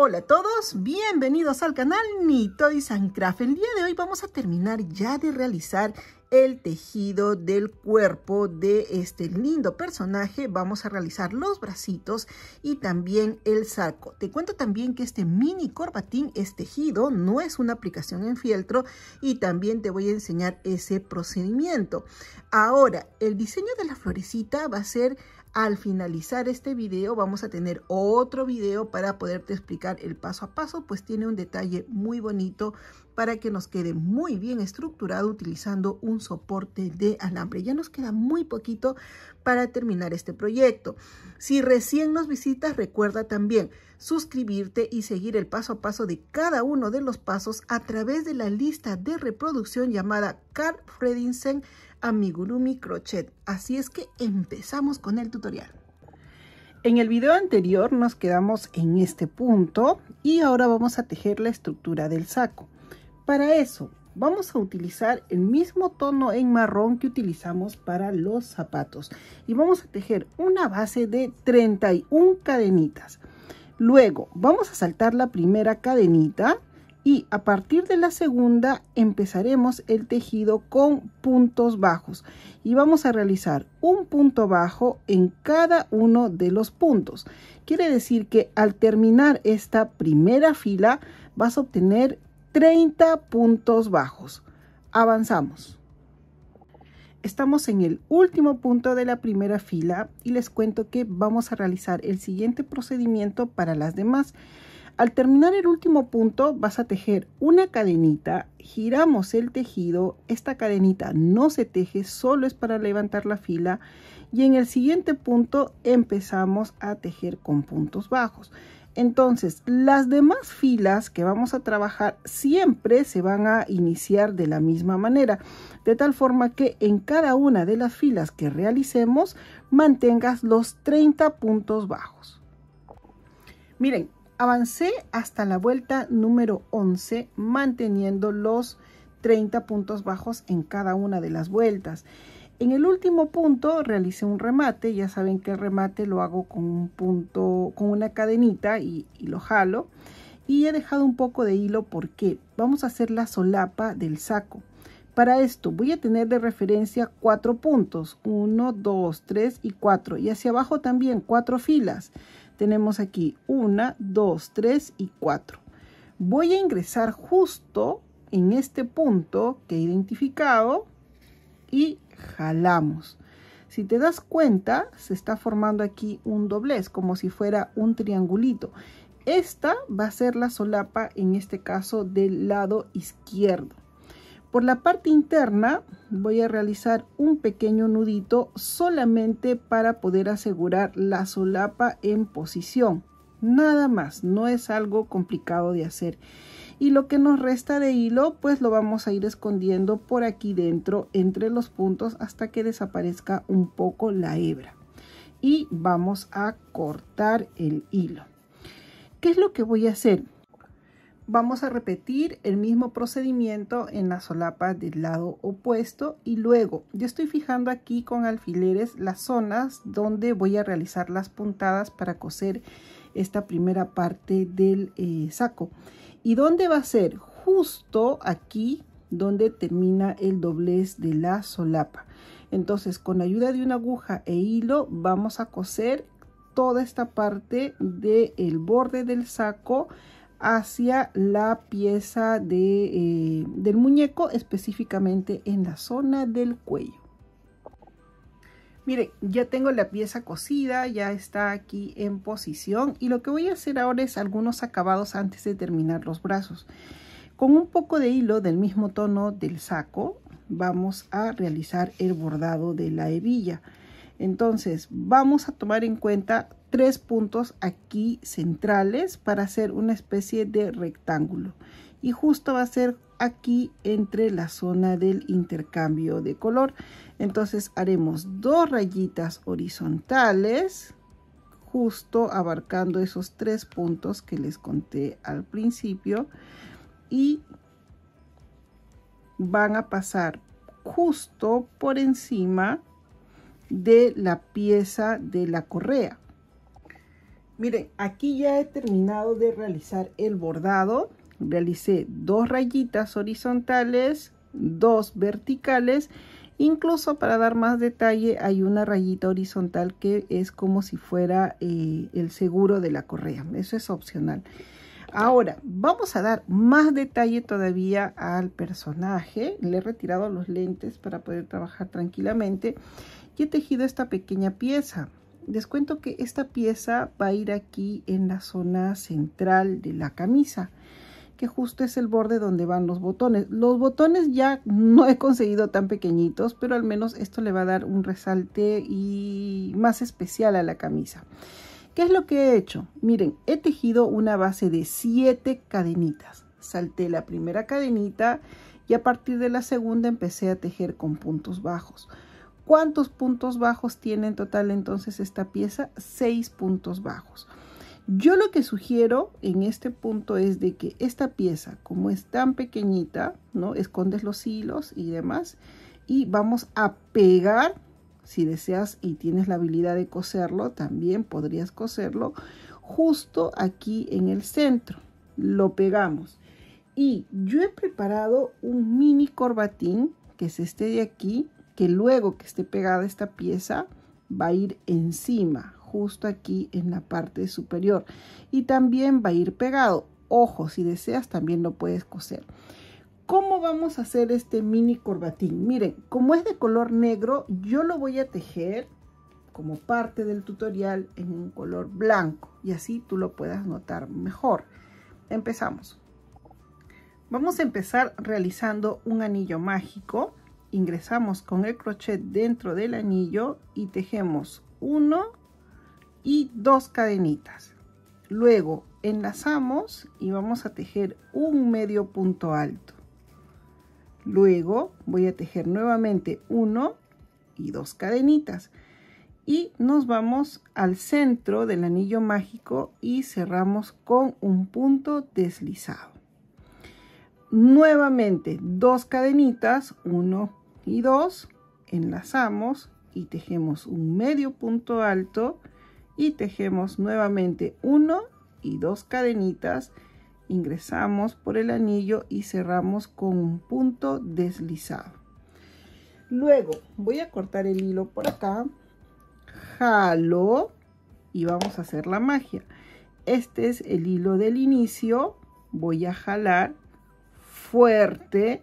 Hola a todos, bienvenidos al canal Nito y and Craft. El día de hoy vamos a terminar ya de realizar el tejido del cuerpo de este lindo personaje. Vamos a realizar los bracitos y también el saco. Te cuento también que este mini corbatín es tejido, no es una aplicación en fieltro y también te voy a enseñar ese procedimiento. Ahora, el diseño de la florecita va a ser al finalizar este video vamos a tener otro video para poderte explicar el paso a paso, pues tiene un detalle muy bonito para que nos quede muy bien estructurado utilizando un soporte de alambre. Ya nos queda muy poquito para terminar este proyecto. Si recién nos visitas, recuerda también suscribirte y seguir el paso a paso de cada uno de los pasos a través de la lista de reproducción llamada Carl Fredinsen amigurumi crochet. Así es que empezamos con el tutorial. En el video anterior nos quedamos en este punto y ahora vamos a tejer la estructura del saco. Para eso vamos a utilizar el mismo tono en marrón que utilizamos para los zapatos y vamos a tejer una base de 31 cadenitas. Luego vamos a saltar la primera cadenita y a partir de la segunda empezaremos el tejido con puntos bajos y vamos a realizar un punto bajo en cada uno de los puntos quiere decir que al terminar esta primera fila vas a obtener 30 puntos bajos avanzamos Estamos en el último punto de la primera fila y les cuento que vamos a realizar el siguiente procedimiento para las demás al terminar el último punto vas a tejer una cadenita, giramos el tejido, esta cadenita no se teje, solo es para levantar la fila y en el siguiente punto empezamos a tejer con puntos bajos. Entonces, las demás filas que vamos a trabajar siempre se van a iniciar de la misma manera, de tal forma que en cada una de las filas que realicemos mantengas los 30 puntos bajos. Miren, Avancé hasta la vuelta número 11 manteniendo los 30 puntos bajos en cada una de las vueltas. En el último punto realicé un remate, ya saben que el remate lo hago con un punto, con una cadenita y, lo jalo. Y he dejado un poco de hilo porque vamos a hacer la solapa del saco. Para esto voy a tener de referencia cuatro puntos, 1, 2, 3 y 4. Y hacia abajo también cuatro filas. Tenemos aquí una, 2, 3 y 4. Voy a ingresar justo en este punto que he identificado y jalamos. Si te das cuenta, se está formando aquí un doblez, como si fuera un triangulito. Esta va a ser la solapa, en este caso, del lado izquierdo. Por la parte interna voy a realizar un pequeño nudito solamente para poder asegurar la solapa en posición. Nada más, no es algo complicado de hacer. Y lo que nos resta de hilo, pues lo vamos a ir escondiendo por aquí dentro, entre los puntos, hasta que desaparezca un poco la hebra. Y vamos a cortar el hilo. ¿Qué es lo que voy a hacer? vamos a repetir el mismo procedimiento en la solapa del lado opuesto y luego yo estoy fijando aquí con alfileres las zonas donde voy a realizar las puntadas para coser esta primera parte del eh, saco y dónde va a ser justo aquí donde termina el doblez de la solapa entonces con ayuda de una aguja e hilo vamos a coser toda esta parte del borde del saco hacia la pieza de, eh, del muñeco, específicamente en la zona del cuello. Miren, ya tengo la pieza cosida, ya está aquí en posición y lo que voy a hacer ahora es algunos acabados antes de terminar los brazos. Con un poco de hilo del mismo tono del saco vamos a realizar el bordado de la hebilla. Entonces, vamos a tomar en cuenta tres puntos aquí centrales para hacer una especie de rectángulo. Y justo va a ser aquí entre la zona del intercambio de color. Entonces haremos dos rayitas horizontales justo abarcando esos tres puntos que les conté al principio y van a pasar justo por encima de la pieza de la correa. Miren, aquí ya he terminado de realizar el bordado. Realicé dos rayitas horizontales, dos verticales. Incluso para dar más detalle hay una rayita horizontal que es como si fuera eh, el seguro de la correa. Eso es opcional. Ahora, vamos a dar más detalle todavía al personaje. Le he retirado los lentes para poder trabajar tranquilamente he tejido esta pequeña pieza les cuento que esta pieza va a ir aquí en la zona central de la camisa que justo es el borde donde van los botones los botones ya no he conseguido tan pequeñitos pero al menos esto le va a dar un resalte y más especial a la camisa ¿Qué es lo que he hecho? Miren, he tejido una base de 7 cadenitas. Salté la primera cadenita y a partir de la segunda empecé a tejer con puntos bajos. ¿Cuántos puntos bajos tiene en total entonces esta pieza? Seis puntos bajos. Yo lo que sugiero en este punto es de que esta pieza, como es tan pequeñita, ¿no? Escondes los hilos y demás. Y vamos a pegar, si deseas y tienes la habilidad de coserlo, también podrías coserlo, justo aquí en el centro. Lo pegamos. Y yo he preparado un mini corbatín, que es este de aquí, que luego que esté pegada esta pieza va a ir encima, justo aquí en la parte superior. Y también va a ir pegado. Ojo, si deseas también lo puedes coser. ¿Cómo vamos a hacer este mini corbatín? Miren, como es de color negro, yo lo voy a tejer como parte del tutorial en un color blanco y así tú lo puedas notar mejor. Empezamos. Vamos a empezar realizando un anillo mágico ingresamos con el crochet dentro del anillo y tejemos uno y dos cadenitas luego enlazamos y vamos a tejer un medio punto alto luego voy a tejer nuevamente uno y dos cadenitas y nos vamos al centro del anillo mágico y cerramos con un punto deslizado nuevamente dos cadenitas 1 y dos enlazamos y tejemos un medio punto alto y tejemos nuevamente uno y dos cadenitas, ingresamos por el anillo y cerramos con un punto deslizado. Luego voy a cortar el hilo por acá, jalo y vamos a hacer la magia. Este es el hilo del inicio, voy a jalar fuerte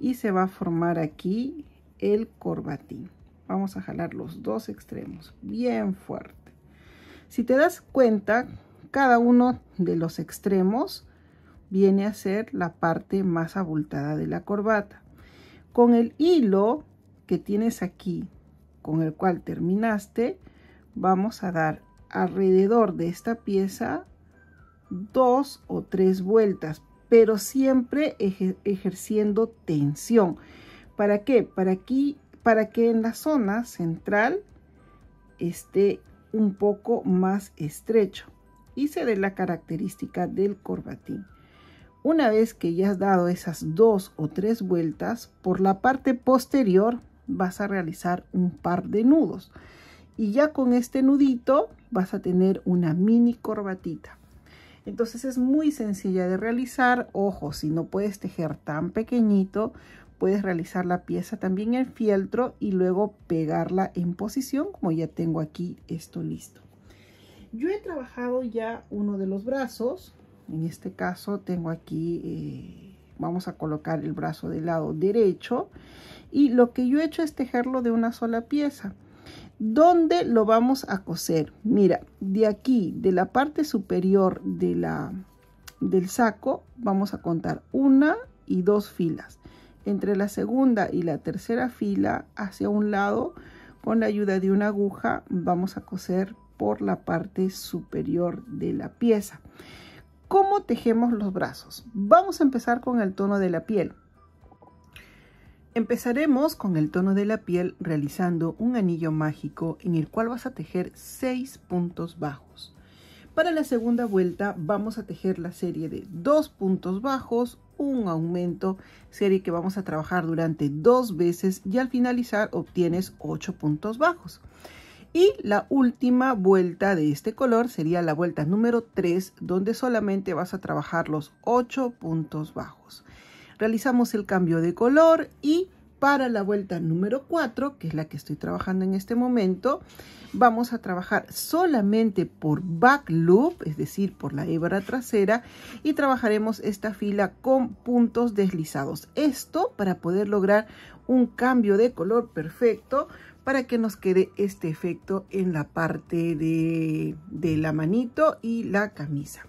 y se va a formar aquí el corbatín. Vamos a jalar los dos extremos bien fuerte. Si te das cuenta, cada uno de los extremos viene a ser la parte más abultada de la corbata. Con el hilo que tienes aquí, con el cual terminaste, vamos a dar alrededor de esta pieza dos o tres vueltas pero siempre ejerciendo tensión. ¿Para qué? Para, para que en la zona central esté un poco más estrecho y se dé la característica del corbatín. Una vez que ya has dado esas dos o tres vueltas, por la parte posterior vas a realizar un par de nudos. Y ya con este nudito vas a tener una mini corbatita. Entonces es muy sencilla de realizar. Ojo, si no puedes tejer tan pequeñito, puedes realizar la pieza también en fieltro y luego pegarla en posición, como ya tengo aquí esto listo. Yo he trabajado ya uno de los brazos. En este caso tengo aquí, eh, vamos a colocar el brazo del lado derecho. Y lo que yo he hecho es tejerlo de una sola pieza. ¿Dónde lo vamos a coser? Mira, de aquí, de la parte superior de la, del saco, vamos a contar una y dos filas. Entre la segunda y la tercera fila, hacia un lado, con la ayuda de una aguja, vamos a coser por la parte superior de la pieza. ¿Cómo tejemos los brazos? Vamos a empezar con el tono de la piel. Empezaremos con el tono de la piel realizando un anillo mágico en el cual vas a tejer 6 puntos bajos. Para la segunda vuelta vamos a tejer la serie de 2 puntos bajos, un aumento, serie que vamos a trabajar durante dos veces y al finalizar obtienes 8 puntos bajos. Y la última vuelta de este color sería la vuelta número 3, donde solamente vas a trabajar los 8 puntos bajos realizamos el cambio de color y para la vuelta número 4, que es la que estoy trabajando en este momento, vamos a trabajar solamente por back loop, es decir, por la hebra trasera, y trabajaremos esta fila con puntos deslizados. Esto para poder lograr un cambio de color perfecto para que nos quede este efecto en la parte de, de la manito y la camisa.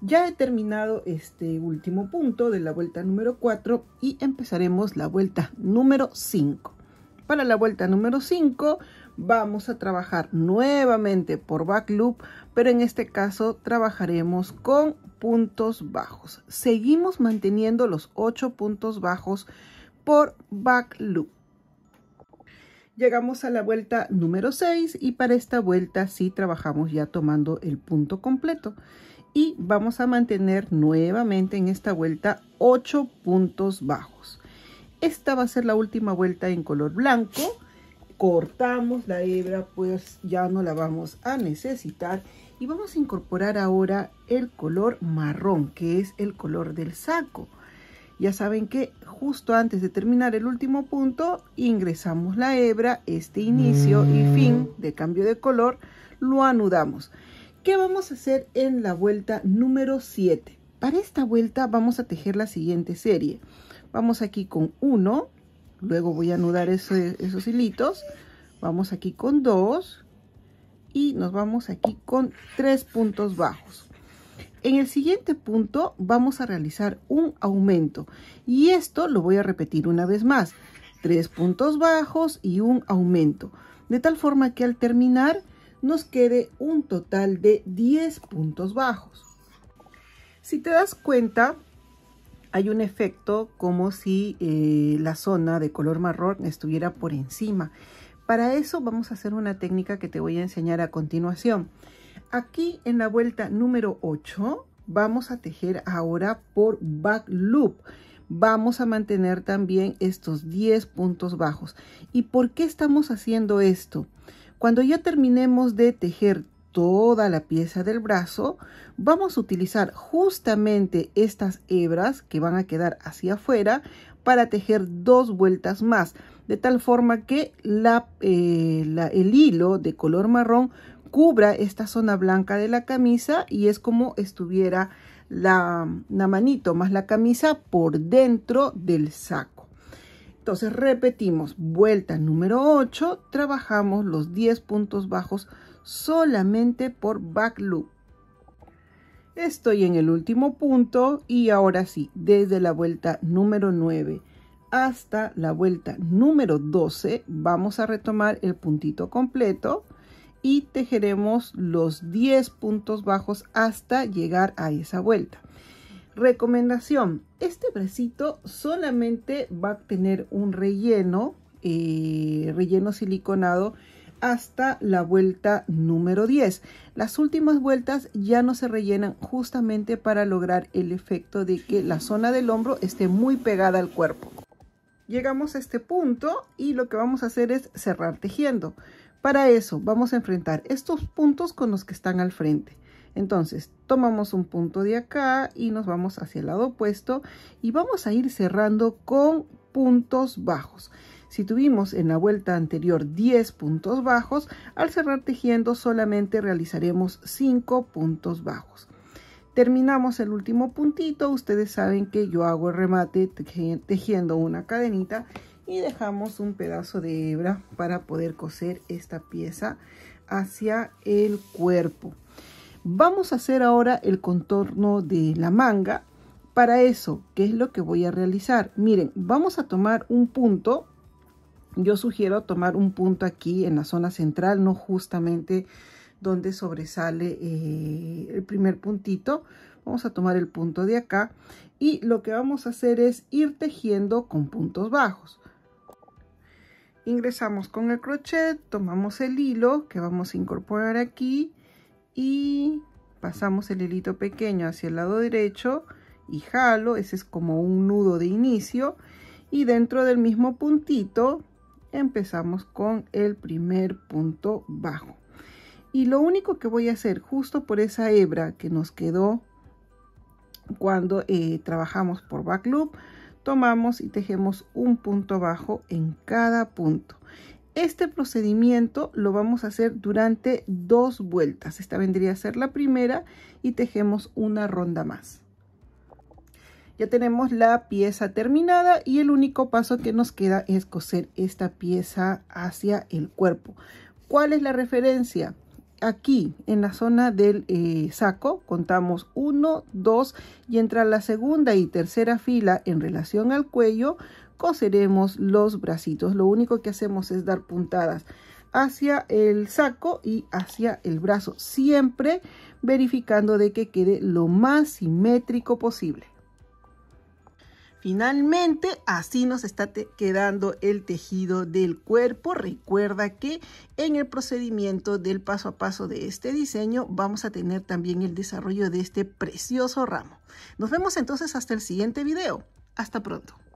Ya he terminado este último punto de la vuelta número 4 y empezaremos la vuelta número 5. Para la vuelta número 5 vamos a trabajar nuevamente por back loop, pero en este caso trabajaremos con puntos bajos. Seguimos manteniendo los 8 puntos bajos por back loop. Llegamos a la vuelta número 6 y para esta vuelta sí trabajamos ya tomando el punto completo y vamos a mantener nuevamente en esta vuelta 8 puntos bajos. Esta va a ser la última vuelta en color blanco. Cortamos la hebra, pues ya no la vamos a necesitar. Y vamos a incorporar ahora el color marrón, que es el color del saco. Ya saben que justo antes de terminar el último punto, ingresamos la hebra, este inicio y mm. fin de cambio de color, lo anudamos. ¿Qué vamos a hacer en la vuelta número 7? Para esta vuelta vamos a tejer la siguiente serie. Vamos aquí con 1, luego voy a anudar esos hilitos. Vamos aquí con 2 y nos vamos aquí con 3 puntos bajos. En el siguiente punto vamos a realizar un aumento y esto lo voy a repetir una vez más. 3 puntos bajos y un aumento. De tal forma que al terminar nos quede un total de 10 puntos bajos. Si te das cuenta, hay un efecto como si eh, la zona de color marrón estuviera por encima. Para eso vamos a hacer una técnica que te voy a enseñar a continuación. Aquí en la vuelta número 8 vamos a tejer ahora por back loop. Vamos a mantener también estos 10 puntos bajos. ¿Y por qué estamos haciendo esto? Cuando ya terminemos de tejer toda la pieza del brazo, vamos a utilizar justamente estas hebras que van a quedar hacia afuera para tejer dos vueltas más, de tal forma que la, eh, el hilo de color marrón cubra esta zona blanca de la camisa y es como estuviera la, la manito más la camisa por dentro del saco. Entonces repetimos, vuelta número 8, trabajamos los 10 puntos bajos solamente por back loop. Estoy en el último punto y ahora sí, desde la vuelta número 9 hasta la vuelta número 12 vamos a retomar el puntito completo y tejeremos los 10 puntos bajos hasta llegar a esa vuelta. Recomendación, este brecito solamente va a tener un relleno, eh, relleno siliconado hasta la vuelta número 10. Las últimas vueltas ya no se rellenan justamente para lograr el efecto de que la zona del hombro esté muy pegada al cuerpo. Llegamos a este punto y lo que vamos a hacer es cerrar tejiendo. Para eso vamos a enfrentar estos puntos con los que están al frente. Entonces, tomamos un punto de acá y nos vamos hacia el lado opuesto y vamos a ir cerrando con puntos bajos. Si tuvimos en la vuelta anterior 10 puntos bajos, al cerrar tejiendo solamente realizaremos 5 puntos bajos. Terminamos el último puntito, ustedes saben que yo hago el remate tejiendo una cadenita y dejamos un pedazo de hebra para poder coser esta pieza hacia el cuerpo. Vamos a hacer ahora el contorno de la manga. Para eso, ¿qué es lo que voy a realizar? Miren, vamos a tomar un punto. Yo sugiero tomar un punto aquí en la zona central, no justamente donde sobresale eh, el primer puntito. Vamos a tomar el punto de acá y lo que vamos a hacer es ir tejiendo con puntos bajos. Ingresamos con el crochet, tomamos el hilo que vamos a incorporar aquí y pasamos el hilito pequeño hacia el lado derecho y jalo, ese es como un nudo de inicio y dentro del mismo puntito empezamos con el primer punto bajo y lo único que voy a hacer justo por esa hebra que nos quedó cuando eh, trabajamos por back loop tomamos y tejemos un punto bajo en cada punto este procedimiento lo vamos a hacer durante dos vueltas. Esta vendría a ser la primera y tejemos una ronda más. Ya tenemos la pieza terminada y el único paso que nos queda es coser esta pieza hacia el cuerpo. ¿Cuál es la referencia? aquí en la zona del eh, saco contamos 1, 2 y entre la segunda y tercera fila en relación al cuello coseremos los bracitos. Lo único que hacemos es dar puntadas hacia el saco y hacia el brazo, siempre verificando de que quede lo más simétrico posible. Finalmente, así nos está quedando el tejido del cuerpo. Recuerda que en el procedimiento del paso a paso de este diseño vamos a tener también el desarrollo de este precioso ramo. Nos vemos entonces hasta el siguiente video. Hasta pronto.